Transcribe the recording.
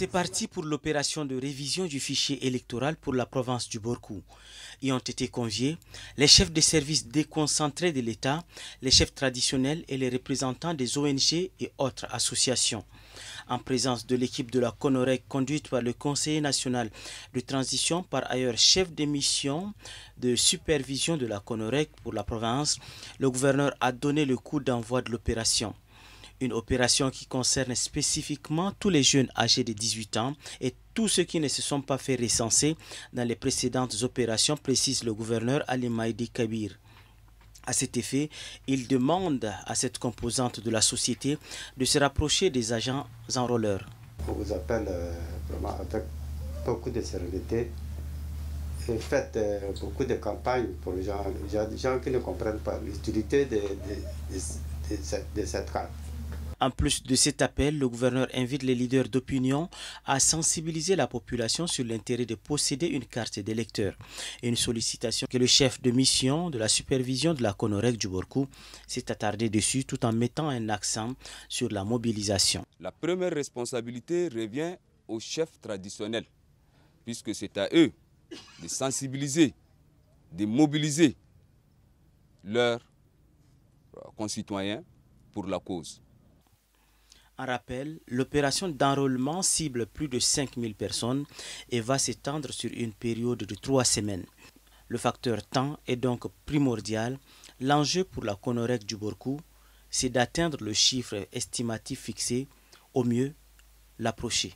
C'est parti pour l'opération de révision du fichier électoral pour la province du Borkou. Y ont été conviés les chefs des services déconcentrés de l'État, les chefs traditionnels et les représentants des ONG et autres associations. En présence de l'équipe de la CONOREC conduite par le conseiller national de transition, par ailleurs chef des missions de supervision de la CONOREC pour la province, le gouverneur a donné le coup d'envoi de l'opération. Une opération qui concerne spécifiquement tous les jeunes âgés de 18 ans et tous ceux qui ne se sont pas fait recenser dans les précédentes opérations, précise le gouverneur Ali Maïdi Kabir. À cet effet, il demande à cette composante de la société de se rapprocher des agents enrôleurs. On vous appelle euh, avec beaucoup de sérénité et faites euh, beaucoup de campagnes pour les gens, qui ne comprennent pas l'utilité de, de cette carte. En plus de cet appel, le gouverneur invite les leaders d'opinion à sensibiliser la population sur l'intérêt de posséder une carte d'électeur. Une sollicitation que le chef de mission de la supervision de la Conorec du Borkou s'est attardé dessus tout en mettant un accent sur la mobilisation. La première responsabilité revient aux chefs traditionnels, puisque c'est à eux de sensibiliser, de mobiliser leurs concitoyens pour la cause. En rappel, l'opération d'enrôlement cible plus de 5000 personnes et va s'étendre sur une période de trois semaines. Le facteur temps est donc primordial. L'enjeu pour la Conorec du Borkou, c'est d'atteindre le chiffre estimatif fixé, au mieux l'approcher.